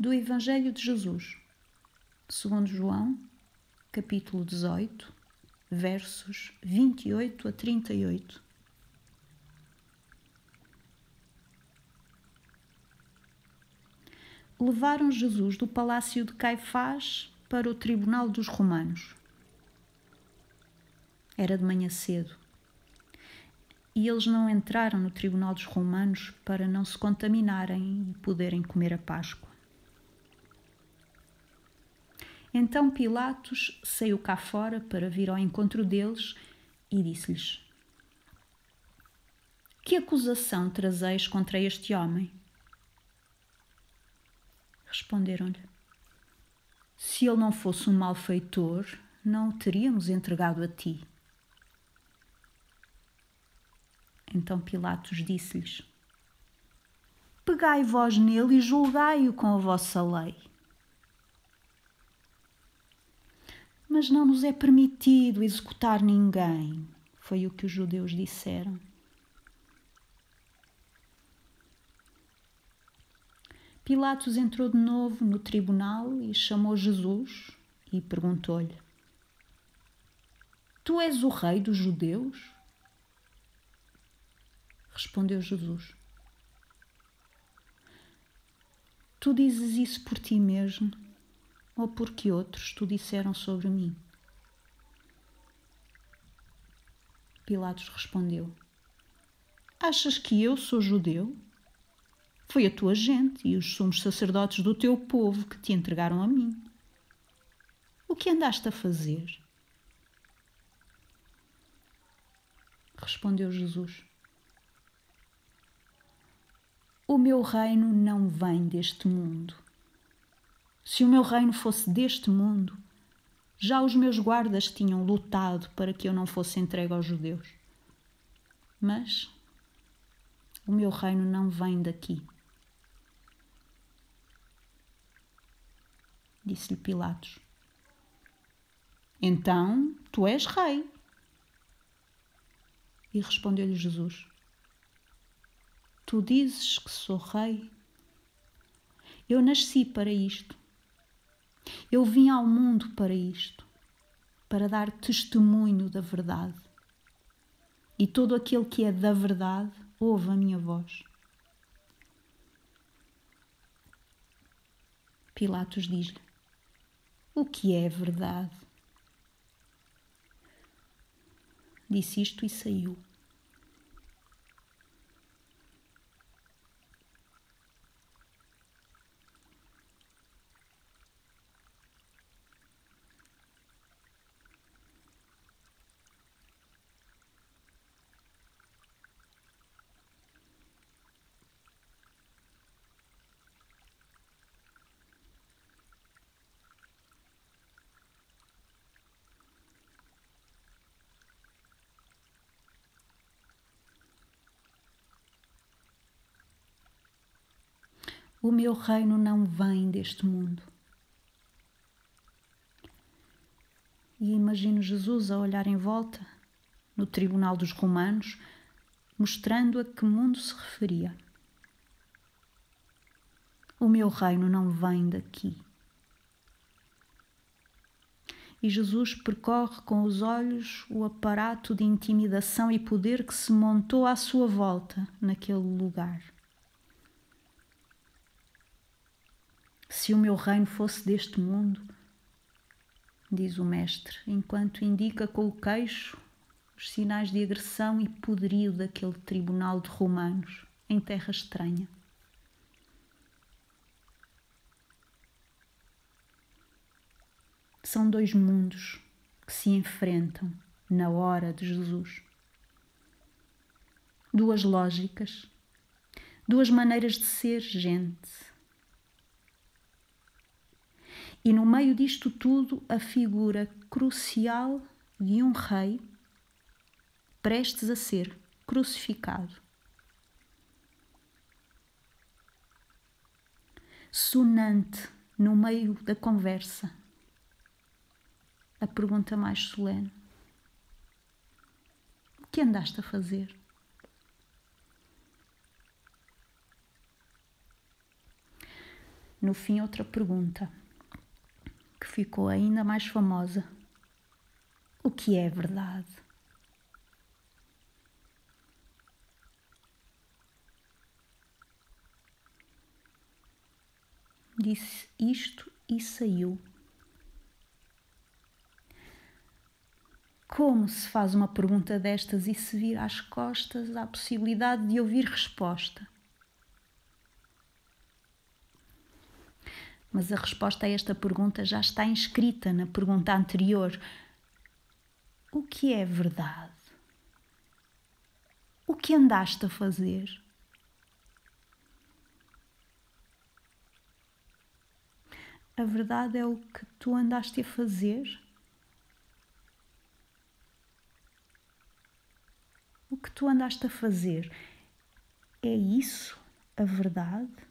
do Evangelho de Jesus, segundo João, capítulo 18, versos 28 a 38. Levaram Jesus do palácio de Caifás para o tribunal dos romanos. Era de manhã cedo. E eles não entraram no tribunal dos romanos para não se contaminarem e poderem comer a Páscoa. Então Pilatos saiu cá fora para vir ao encontro deles e disse-lhes: Que acusação trazeis contra este homem? Responderam-lhe: Se ele não fosse um malfeitor, não o teríamos entregado a ti. Então Pilatos disse-lhes: Pegai vós nele e julgai-o com a vossa lei. mas não nos é permitido executar ninguém. Foi o que os judeus disseram. Pilatos entrou de novo no tribunal e chamou Jesus e perguntou-lhe: Tu és o rei dos judeus? Respondeu Jesus: Tu dizes isso por ti mesmo ou porque outros tu disseram sobre mim? Pilatos respondeu: Achas que eu sou judeu? Foi a tua gente e os sumos sacerdotes do teu povo que te entregaram a mim. O que andaste a fazer? Respondeu Jesus: O meu reino não vem deste mundo. Se o meu reino fosse deste mundo, já os meus guardas tinham lutado para que eu não fosse entregue aos judeus. Mas o meu reino não vem daqui. Disse-lhe Pilatos. Então tu és rei. E respondeu-lhe Jesus: Tu dizes que sou rei? Eu nasci para isto. Eu vim ao mundo para isto, para dar testemunho da verdade. E todo aquele que é da verdade ouve a minha voz. Pilatos diz-lhe: O que é verdade? Disse isto e saiu. O meu reino não vem deste mundo. E imagino Jesus a olhar em volta, no tribunal dos romanos, mostrando a que mundo se referia. O meu reino não vem daqui. E Jesus percorre com os olhos o aparato de intimidação e poder que se montou à sua volta naquele lugar. se o meu reino fosse deste mundo, diz o Mestre, enquanto indica com o queixo os sinais de agressão e poderio daquele tribunal de romanos em terra estranha. São dois mundos que se enfrentam na hora de Jesus. Duas lógicas, duas maneiras de ser gente e no meio disto tudo, a figura crucial de um rei prestes a ser crucificado. Sonante no meio da conversa, a pergunta mais solene: O que andaste a fazer? No fim, outra pergunta ficou ainda mais famosa. O que é verdade? Disse isto e saiu. Como se faz uma pergunta destas e se vir às costas à possibilidade de ouvir resposta? Mas a resposta a esta pergunta já está inscrita na pergunta anterior. O que é verdade? O que andaste a fazer? A verdade é o que tu andaste a fazer? O que tu andaste a fazer é isso a verdade?